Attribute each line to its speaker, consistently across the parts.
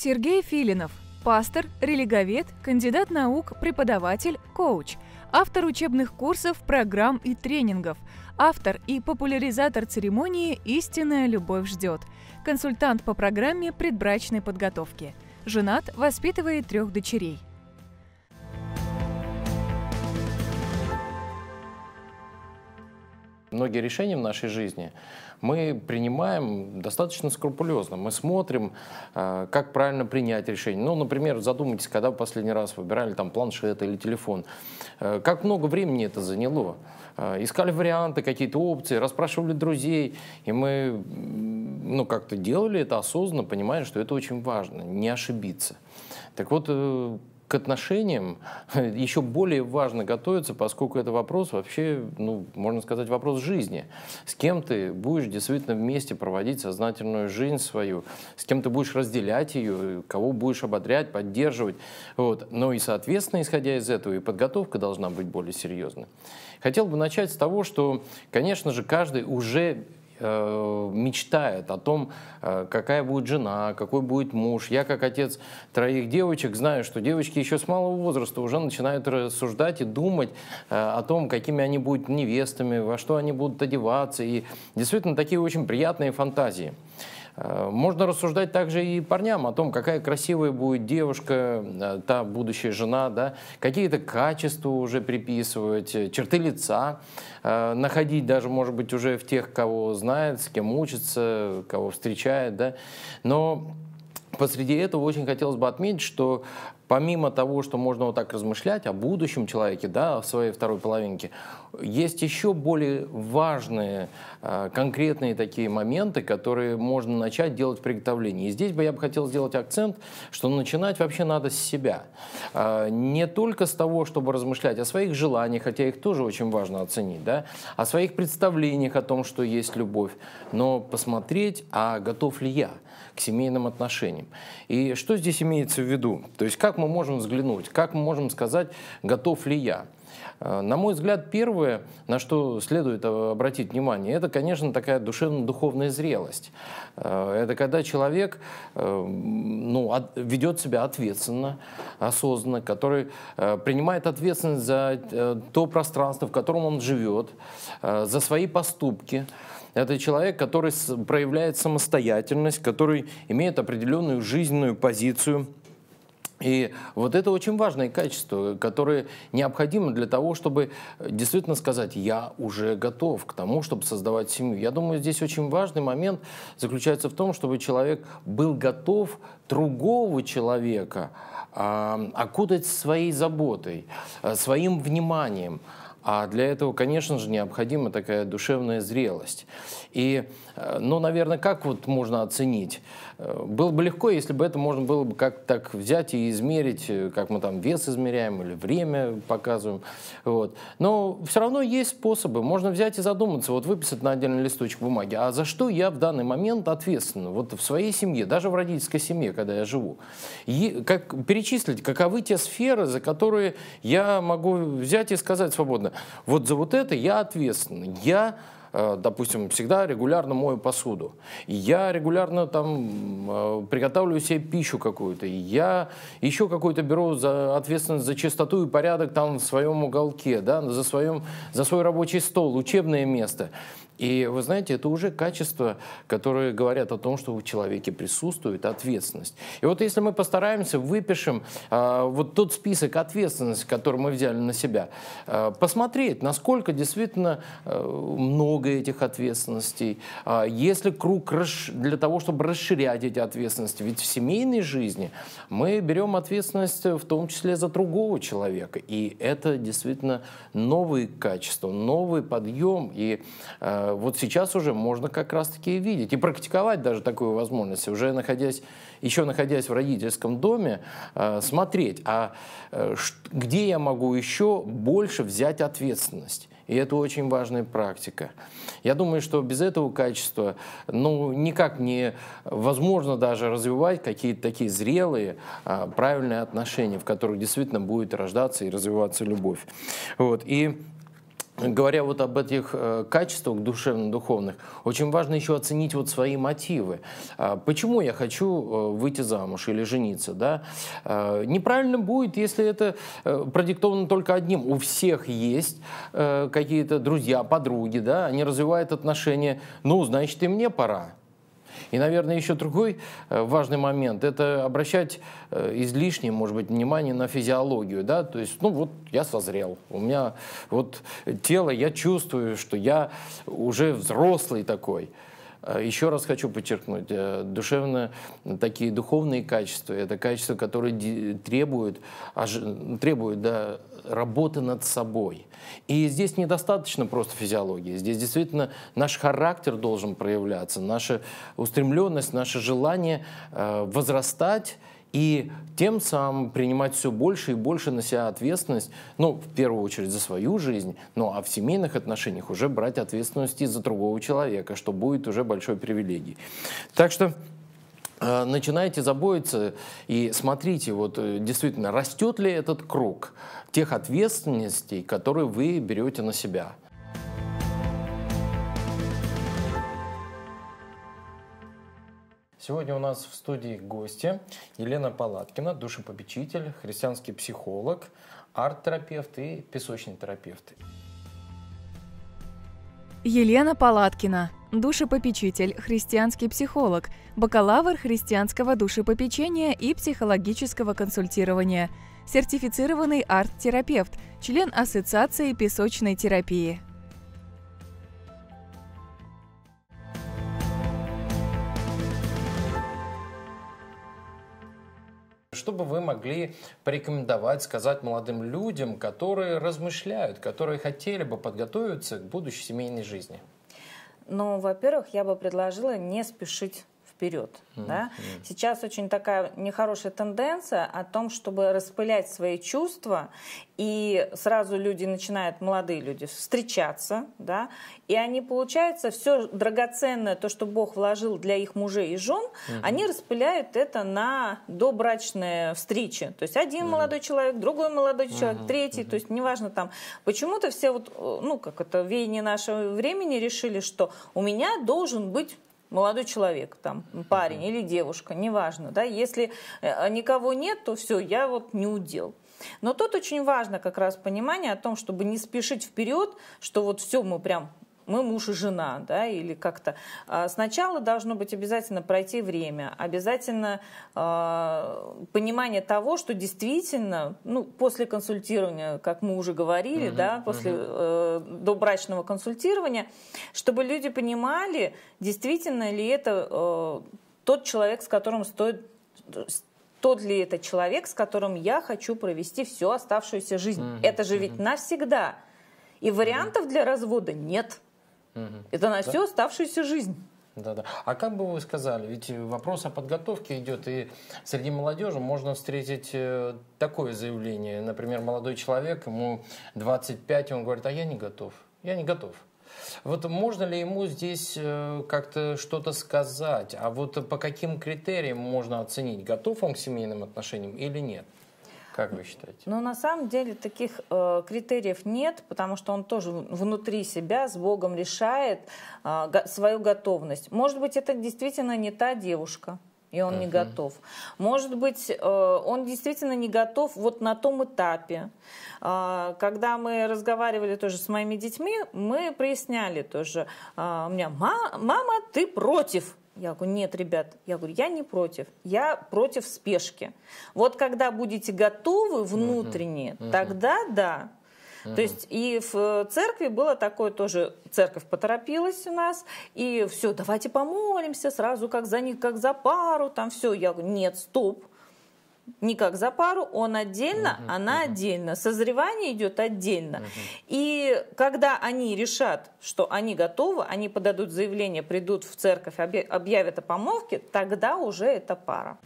Speaker 1: Сергей Филинов – пастор, религовед, кандидат наук, преподаватель, коуч, автор учебных курсов, программ и тренингов, автор и популяризатор церемонии «Истинная любовь ждет», консультант по программе предбрачной подготовки. Женат, воспитывает трех дочерей.
Speaker 2: Многие решения в нашей жизни мы принимаем достаточно скрупулезно. Мы смотрим, э, как правильно принять решение. Ну, например, задумайтесь, когда в последний раз выбирали там планшет или телефон. Э, как много времени это заняло? Э, искали варианты, какие-то опции, расспрашивали друзей. И мы ну, как-то делали это осознанно, понимая, что это очень важно, не ошибиться. Так вот, к отношениям еще более важно готовиться, поскольку это вопрос вообще, ну, можно сказать, вопрос жизни. С кем ты будешь действительно вместе проводить сознательную жизнь свою, с кем ты будешь разделять ее, кого будешь ободрять, поддерживать. Вот. Но и, соответственно, исходя из этого, и подготовка должна быть более серьезной. Хотел бы начать с того, что, конечно же, каждый уже Э, мечтает о том, э, какая будет жена, какой будет муж. Я, как отец троих девочек, знаю, что девочки еще с малого возраста уже начинают рассуждать и думать э, о том, какими они будут невестами, во что они будут одеваться. И действительно, такие очень приятные фантазии. Э, можно рассуждать также и парням о том, какая красивая будет девушка, э, та будущая жена, да, какие-то качества уже приписывать, э, черты лица, находить даже, может быть, уже в тех, кого знает, с кем учится, кого встречает, да. Но Посреди этого очень хотелось бы отметить, что помимо того, что можно вот так размышлять о будущем человеке, да, в своей второй половинке, есть еще более важные, э, конкретные такие моменты, которые можно начать делать в приготовлении. И здесь бы я бы хотел сделать акцент, что начинать вообще надо с себя. Э, не только с того, чтобы размышлять о своих желаниях, хотя их тоже очень важно оценить, да, о своих представлениях о том, что есть любовь, но посмотреть, а готов ли я к семейным отношениям. И что здесь имеется в виду? То есть как мы можем взглянуть, как мы можем сказать, готов ли я. Э, на мой взгляд, первое, на что следует обратить внимание, это, конечно, такая душевно-духовная зрелость. Э, это когда человек э, ну, ведет себя ответственно, осознанно, который принимает ответственность за то пространство, в котором он живет, за свои поступки. Это человек, который проявляет самостоятельность, который имеет определенную жизненную позицию – и вот это очень важное качество, которое необходимо для того, чтобы э, действительно сказать, я уже готов к тому, чтобы создавать семью. Я думаю, здесь очень важный момент заключается в том, чтобы человек был готов другого человека э, окутать своей заботой, э, своим вниманием. А для этого, конечно же, необходима такая душевная зрелость. И, э, ну, наверное, как вот можно оценить? Было бы легко, если бы это можно было бы как так взять и измерить, э, как мы там вес измеряем или время показываем. Вот. Но все равно есть способы. Можно взять и задуматься, вот выписать на отдельный листочек бумаги, а за что я в данный момент ответственен, Вот в своей семье, даже в родительской семье, когда я живу. И как, перечислить, каковы те сферы, за которые я могу взять и сказать свободно, вот за вот это я ответственен, я Э, допустим, всегда регулярно мою посуду. я регулярно там э, приготавливаю себе пищу какую-то. я еще какую-то беру за ответственность за чистоту и порядок там в своем уголке, да, за, своем, за свой рабочий стол, учебное место. И вы знаете, это уже качества, которые говорят о том, что в человеке присутствует ответственность. И вот если мы постараемся, выпишем э, вот тот список ответственности, который мы взяли на себя, э, посмотреть, насколько действительно э, много этих ответственностей, э, если круг расш... для того, чтобы расширять эти ответственности. Ведь в семейной жизни мы берем ответственность э, в том числе за другого человека. И это действительно новые качества, новый подъем. И э, а, вот сейчас уже можно как раз-таки видеть и практиковать даже такую возможность, уже находясь, еще находясь в родительском доме, а, смотреть, а э, где я могу еще больше взять ответственность. И это очень важная практика. Я думаю, что без этого качества ну, никак не возможно даже развивать какие-то такие зрелые, а, правильные отношения, в которых действительно будет рождаться и развиваться любовь. Вот. И ну. Говоря вот об этих э, качествах душевно-духовных, очень важно еще оценить вот свои мотивы. А, почему я хочу э, выйти замуж или жениться? Да? А, неправильно будет, если это э, продиктовано только одним. У всех есть какие-то друзья, подруги, да? они развивают отношения. Ну, значит, и мне пора. И, наверное, еще другой э, важный момент – это обращать э, излишнее, может быть, внимание на физиологию. Да? То есть, ну вот я созрел, у меня вот тело, я чувствую, что я уже взрослый такой. Э, еще раз хочу подчеркнуть, душевно, такие духовные качества, это качества, которые требуют, требуют да, работы над собой. И здесь недостаточно просто физиологии. Здесь действительно наш характер должен проявляться, наша устремленность, наше желание э, возрастать и тем самым принимать все больше и больше на себя ответственность, ну, в первую очередь за свою жизнь, ну, а в семейных отношениях уже брать ответственность и за другого человека, что будет уже большой привилегией. Так что Э, начинайте забоиться и смотрите, вот э, действительно, растет ли этот круг тех ответственностей, которые вы берете на себя. Сегодня у нас в студии гости Елена Палаткина, душепопечитель, христианский психолог, арт-терапевт и песочный терапевт.
Speaker 1: Елена Палаткина, душепопечитель, христианский психолог, бакалавр христианского душепопечения и психологического консультирования, сертифицированный арт-терапевт, член Ассоциации песочной терапии.
Speaker 2: Что бы вы могли порекомендовать, сказать молодым людям, которые размышляют, которые хотели бы подготовиться к будущей семейной жизни?
Speaker 1: Ну, во-первых, я бы предложила не спешить вперед. Mm-hmm. Да? Сейчас очень такая нехорошая тенденция о том, чтобы распылять свои чувства, и сразу люди начинают, молодые люди, встречаться, да? и они, получается, все драгоценное, то, что Бог вложил для их мужей и жен, mm-hmm. они распыляют это на добрачные встречи. То есть один mm-hmm. молодой человек, другой молодой mm-hmm. человек, третий, mm-hmm. то есть неважно там. Почему-то все вот, э, ну, как это, веяние нашего времени решили, что у меня должен быть молодой человек, там, парень или девушка, неважно, да, если э, а никого нет, то все, я вот не удел. Но тут очень важно как раз понимание о том, чтобы не спешить вперед, что вот все мы прям мы муж и жена, да, или как-то. А, сначала должно быть обязательно пройти время, обязательно э, понимание того, что действительно, ну, после консультирования, как мы уже говорили, угу, да, после угу. э, добрачного консультирования, чтобы люди понимали, действительно ли это э, тот человек, с которым стоит тот ли это человек, с которым я хочу провести всю оставшуюся жизнь. mm Это же ведь навсегда. И вариантов mm для развода нет. Угу. Это на да? всю оставшуюся жизнь.
Speaker 2: Да, да. А как бы вы сказали, ведь вопрос о подготовке идет, и среди молодежи можно встретить э, такое заявление. Например, молодой человек, ему 25, он говорит, а я не готов, я не готов. Вот можно ли ему здесь э, как-то что-то сказать? А вот по каким критериям можно оценить, готов он к семейным отношениям или нет? Как вы считаете?
Speaker 1: Но ну, на самом деле таких э, критериев нет, потому что он тоже внутри себя с Богом решает э, свою готовность. Может быть, это действительно не та девушка, и он uh-huh. не готов. Может быть, э, он действительно не готов вот на том этапе. Э, когда мы разговаривали тоже с моими детьми, мы проясняли тоже. Э, у меня, мама, ты против. Я говорю, нет, ребят, я говорю, я не против, я против спешки. Вот когда будете готовы внутренне, угу. тогда да, Угу. То есть и в церкви было такое тоже, церковь поторопилась у нас, и все, давайте помолимся сразу, как за них, как за пару, там все. Я говорю, нет, стоп, не как за пару, он отдельно, угу, она угу. отдельно. Созревание идет отдельно. Угу. И когда они решат, что они готовы, они подадут заявление, придут в церковь, объявят о помолвке, тогда уже это пара.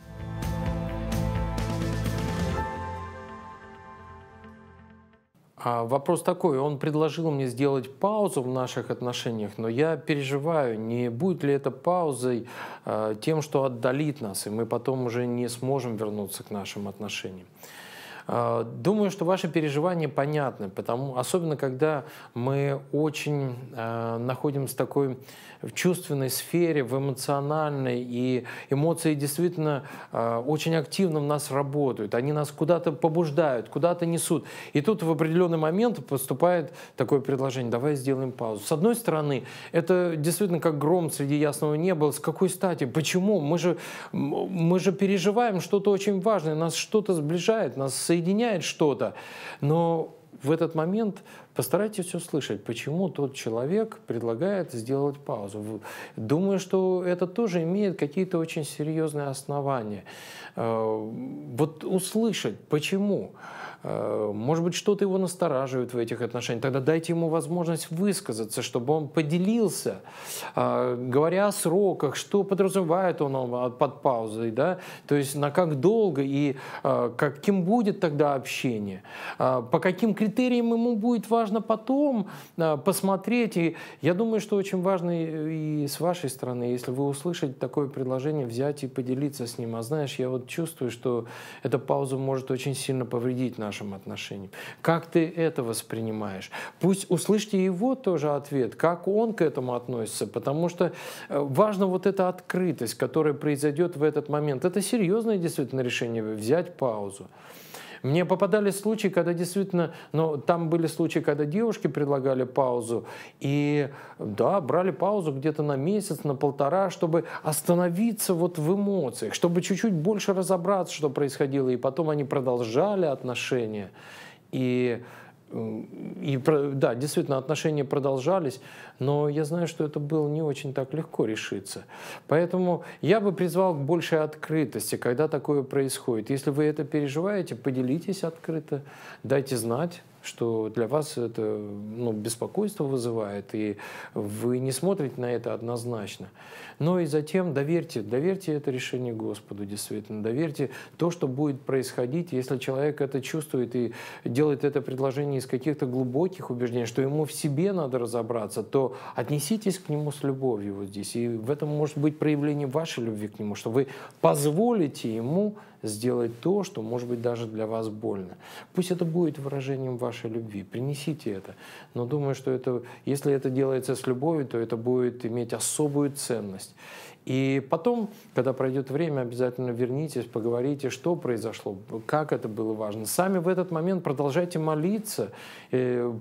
Speaker 2: А, вопрос такой, он предложил мне сделать паузу в наших отношениях, но я переживаю, не будет ли это паузой а, тем, что отдалит нас, и мы потом уже не сможем вернуться к нашим отношениям. Э, думаю, что ваши переживания понятны, потому, особенно когда мы очень э, находимся в такой чувственной сфере, в эмоциональной, и эмоции действительно э, очень активно в нас работают, они нас куда-то побуждают, куда-то несут. И тут в определенный момент поступает такое предложение, давай сделаем паузу. С одной стороны, это действительно как гром среди ясного неба, с какой стати, почему? Мы же, мы же переживаем что-то очень важное, нас что-то сближает, нас соединяет что-то, но в этот момент Постарайтесь услышать, почему тот человек предлагает сделать паузу. Думаю, что это тоже имеет какие-то очень серьезные основания. Э, вот услышать, почему. Э, может быть, что-то его настораживает в этих отношениях. Тогда дайте ему возможность высказаться, чтобы он поделился, э, говоря о сроках, что подразумевает он под паузой, да, то есть на как долго и каким будет тогда общение, по каким критериям ему будет важно важно потом э, посмотреть. И я думаю, что очень важно и с вашей стороны, если вы услышите такое предложение, взять и поделиться с ним. А знаешь, я вот чувствую, что эта пауза может очень сильно повредить нашим отношениям. Как ты это воспринимаешь? Пусть услышьте его тоже ответ, как он к этому относится, потому что э, важно вот эта открытость, которая произойдет в этот момент. Это серьезное действительно решение взять паузу. Мне попадались случаи, когда действительно, ну, там были случаи, когда девушки предлагали паузу, и да, брали паузу где-то на месяц, на полтора, чтобы остановиться вот в эмоциях, чтобы чуть-чуть больше разобраться, что происходило, и потом они продолжали отношения. И Э, и да, действительно, отношения продолжались, но я знаю, что это было не очень так легко решиться. Поэтому я бы призвал к большей открытости, когда такое происходит. Если вы это переживаете, поделитесь открыто, дайте знать что для вас это ну, беспокойство вызывает, и вы не смотрите на это однозначно. Но и затем доверьте, доверьте это решение Господу, действительно, доверьте то, что будет происходить, если человек это чувствует и делает это предложение из каких-то глубоких убеждений, что ему в себе надо разобраться, то отнеситесь к нему с любовью вот здесь. И в этом может быть проявление вашей любви к нему, что вы позволите ему сделать то, что может быть даже для вас больно. Пусть это будет выражением вашей вашей любви. Принесите это. Но думаю, что это, если это делается с любовью, то это будет иметь особую ценность. И потом, когда пройдет время, обязательно вернитесь, поговорите, что произошло, как это было важно. Сами в этот момент продолжайте молиться. Э,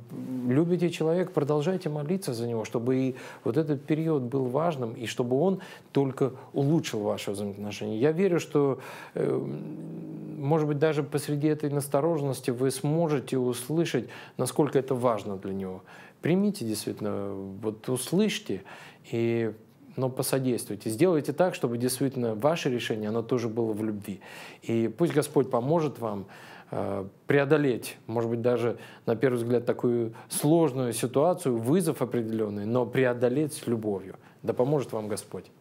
Speaker 2: любите человека, продолжайте молиться за него, чтобы и вот этот период был важным, и чтобы он только улучшил ваши взаимоотношения. Я верю, что э, может быть, даже посреди этой настороженности вы сможете услышать, насколько это важно для него. Примите действительно, вот услышьте, и, но посодействуйте. Сделайте так, чтобы действительно ваше решение, оно тоже было в любви. И пусть Господь поможет вам э, преодолеть, может быть, даже на первый взгляд такую сложную ситуацию, вызов определенный, но преодолеть с любовью. Да поможет вам Господь.